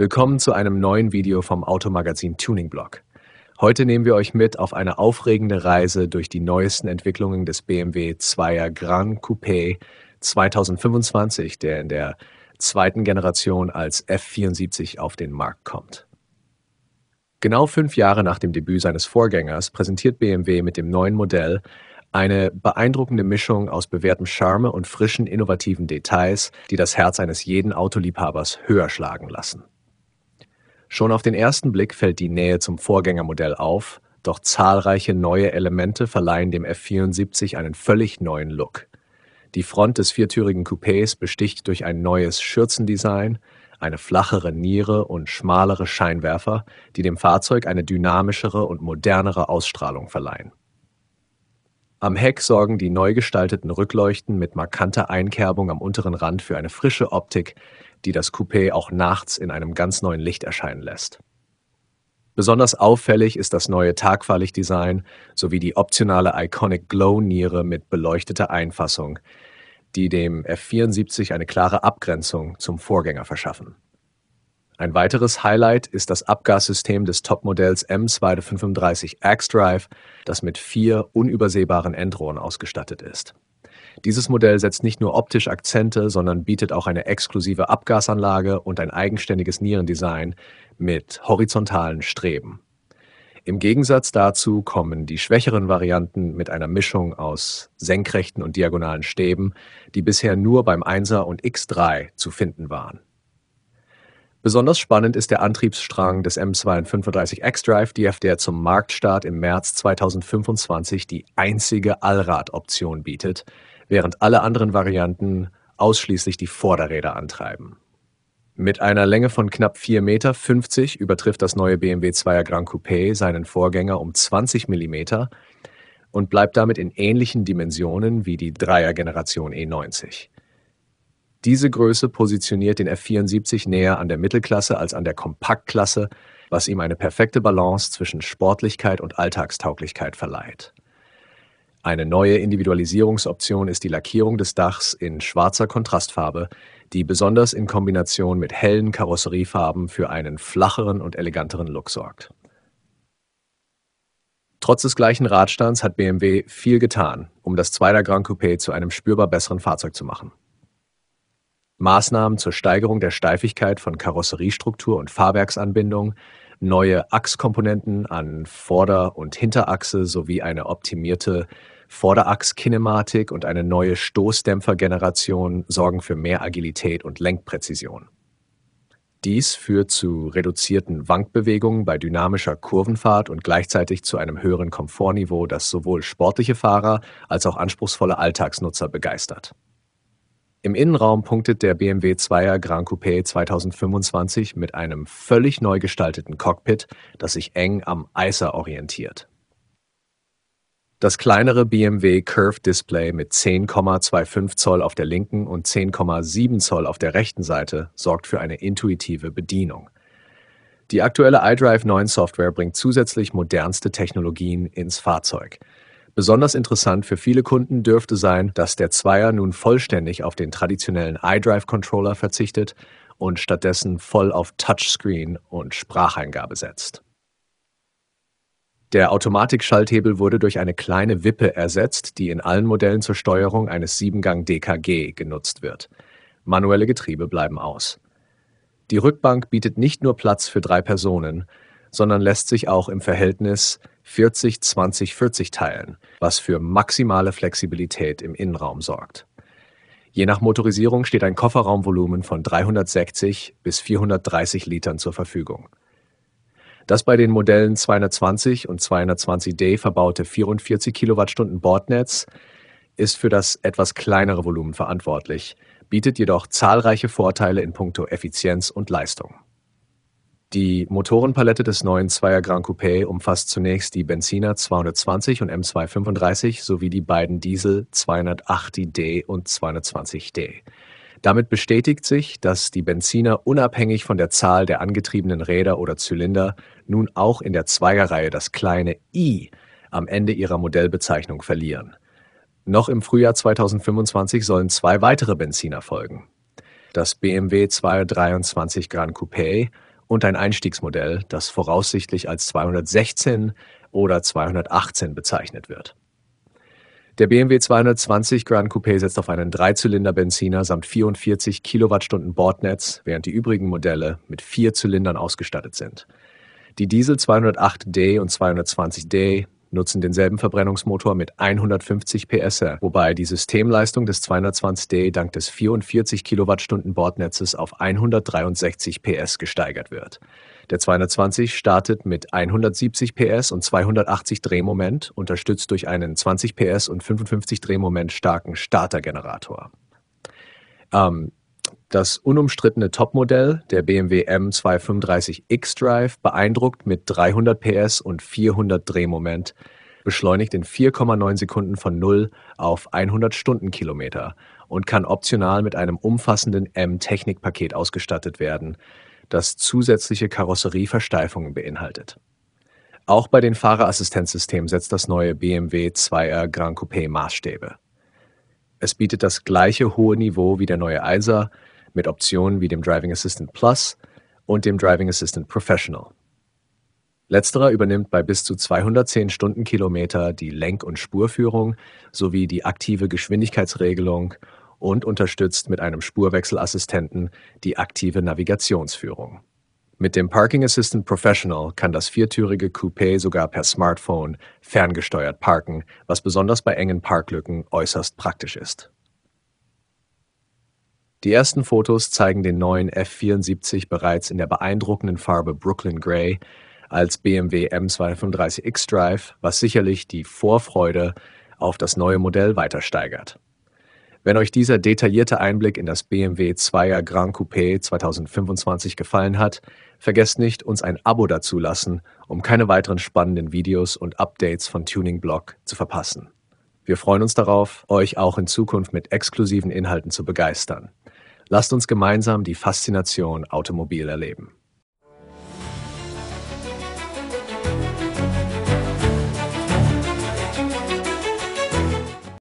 Willkommen zu einem neuen Video vom Automagazin Tuning Block. Heute nehmen wir euch mit auf eine aufregende Reise durch die neuesten Entwicklungen des BMW 2er Grand Coupé 2025, der in der zweiten Generation als F74 auf den Markt kommt. Genau fünf Jahre nach dem Debüt seines Vorgängers präsentiert BMW mit dem neuen Modell eine beeindruckende Mischung aus bewährtem Charme und frischen, innovativen Details, die das Herz eines jeden Autoliebhabers höher schlagen lassen. Schon auf den ersten Blick fällt die Nähe zum Vorgängermodell auf, doch zahlreiche neue Elemente verleihen dem F74 einen völlig neuen Look. Die Front des viertürigen Coupés besticht durch ein neues Schürzendesign, eine flachere Niere und schmalere Scheinwerfer, die dem Fahrzeug eine dynamischere und modernere Ausstrahlung verleihen. Am Heck sorgen die neu gestalteten Rückleuchten mit markanter Einkerbung am unteren Rand für eine frische Optik, die das Coupé auch nachts in einem ganz neuen Licht erscheinen lässt. Besonders auffällig ist das neue Tagfahrlichtdesign sowie die optionale Iconic Glow Niere mit beleuchteter Einfassung, die dem F74 eine klare Abgrenzung zum Vorgänger verschaffen. Ein weiteres Highlight ist das Abgassystem des Topmodells M235 X-Drive, das mit vier unübersehbaren Endrohren ausgestattet ist. Dieses Modell setzt nicht nur optisch Akzente, sondern bietet auch eine exklusive Abgasanlage und ein eigenständiges Nierendesign mit horizontalen Streben. Im Gegensatz dazu kommen die schwächeren Varianten mit einer Mischung aus senkrechten und diagonalen Stäben, die bisher nur beim 1er und X3 zu finden waren. Besonders spannend ist der Antriebsstrang des M235 X-Drive DF, der zum Marktstart im März 2025 die einzige Allradoption bietet, während alle anderen Varianten ausschließlich die Vorderräder antreiben. Mit einer Länge von knapp 4,50 Meter übertrifft das neue BMW 2er Grand Coupé seinen Vorgänger um 20 mm und bleibt damit in ähnlichen Dimensionen wie die 3er Generation E90. Diese Größe positioniert den F74 näher an der Mittelklasse als an der Kompaktklasse, was ihm eine perfekte Balance zwischen Sportlichkeit und Alltagstauglichkeit verleiht. Eine neue Individualisierungsoption ist die Lackierung des Dachs in schwarzer Kontrastfarbe, die besonders in Kombination mit hellen Karosseriefarben für einen flacheren und eleganteren Look sorgt. Trotz des gleichen Radstands hat BMW viel getan, um das 2er Grand Coupé zu einem spürbar besseren Fahrzeug zu machen. Maßnahmen zur Steigerung der Steifigkeit von Karosseriestruktur und Fahrwerksanbindung neue Achskomponenten an Vorder- und Hinterachse sowie eine optimierte Vorderachskinematik und eine neue Stoßdämpfergeneration sorgen für mehr Agilität und Lenkpräzision. Dies führt zu reduzierten Wankbewegungen bei dynamischer Kurvenfahrt und gleichzeitig zu einem höheren Komfortniveau, das sowohl sportliche Fahrer als auch anspruchsvolle Alltagsnutzer begeistert. Im Innenraum punktet der BMW 2er Grand Coupé 2025 mit einem völlig neu gestalteten Cockpit, das sich eng am Eiser orientiert. Das kleinere BMW Curve Display mit 10,25 Zoll auf der linken und 10,7 Zoll auf der rechten Seite sorgt für eine intuitive Bedienung. Die aktuelle iDrive 9 Software bringt zusätzlich modernste Technologien ins Fahrzeug. Besonders interessant für viele Kunden dürfte sein, dass der Zweier nun vollständig auf den traditionellen iDrive-Controller verzichtet und stattdessen voll auf Touchscreen und Spracheingabe setzt. Der Automatikschalthebel wurde durch eine kleine Wippe ersetzt, die in allen Modellen zur Steuerung eines 7-Gang DKG genutzt wird. Manuelle Getriebe bleiben aus. Die Rückbank bietet nicht nur Platz für drei Personen, sondern lässt sich auch im Verhältnis 40-20-40 teilen, was für maximale Flexibilität im Innenraum sorgt. Je nach Motorisierung steht ein Kofferraumvolumen von 360 bis 430 Litern zur Verfügung. Das bei den Modellen 220 und 220D verbaute 44 Kilowattstunden Bordnetz ist für das etwas kleinere Volumen verantwortlich, bietet jedoch zahlreiche Vorteile in puncto Effizienz und Leistung. Die Motorenpalette des neuen Zweier Grand Coupé umfasst zunächst die Benziner 220 und m 235 sowie die beiden Diesel 280D und 220D. Damit bestätigt sich, dass die Benziner unabhängig von der Zahl der angetriebenen Räder oder Zylinder nun auch in der Zweierreihe das kleine i am Ende ihrer Modellbezeichnung verlieren. Noch im Frühjahr 2025 sollen zwei weitere Benziner folgen. Das BMW 223 Grand Coupé und ein Einstiegsmodell, das voraussichtlich als 216 oder 218 bezeichnet wird. Der BMW 220 Grand Coupé setzt auf einen Dreizylinder-Benziner samt 44 Kilowattstunden Bordnetz, während die übrigen Modelle mit vier Zylindern ausgestattet sind. Die Diesel 208D und 220D nutzen denselben Verbrennungsmotor mit 150 PS, wobei die Systemleistung des 220D dank des 44 Kilowattstunden Bordnetzes auf 163 PS gesteigert wird. Der 220 startet mit 170 PS und 280 Drehmoment, unterstützt durch einen 20 PS und 55 Drehmoment starken Startergenerator. Ähm, das unumstrittene Topmodell, der BMW M235 X-Drive, beeindruckt mit 300 PS und 400 Drehmoment, beschleunigt in 4,9 Sekunden von 0 auf 100 Stundenkilometer und kann optional mit einem umfassenden M-Technikpaket ausgestattet werden, das zusätzliche Karosserieversteifungen beinhaltet. Auch bei den Fahrerassistenzsystemen setzt das neue BMW 2 r Grand Coupé Maßstäbe. Es bietet das gleiche hohe Niveau wie der neue Eiser, mit Optionen wie dem Driving Assistant Plus und dem Driving Assistant Professional. Letzterer übernimmt bei bis zu 210 Stundenkilometer die Lenk- und Spurführung sowie die aktive Geschwindigkeitsregelung und unterstützt mit einem Spurwechselassistenten die aktive Navigationsführung. Mit dem Parking Assistant Professional kann das viertürige Coupé sogar per Smartphone ferngesteuert parken, was besonders bei engen Parklücken äußerst praktisch ist. Die ersten Fotos zeigen den neuen F74 bereits in der beeindruckenden Farbe Brooklyn Gray als BMW M235 X-Drive, was sicherlich die Vorfreude auf das neue Modell weiter steigert. Wenn euch dieser detaillierte Einblick in das BMW 2er Grand Coupé 2025 gefallen hat, vergesst nicht, uns ein Abo dazulassen, um keine weiteren spannenden Videos und Updates von Tuning Block zu verpassen. Wir freuen uns darauf, euch auch in Zukunft mit exklusiven Inhalten zu begeistern. Lasst uns gemeinsam die Faszination Automobil erleben.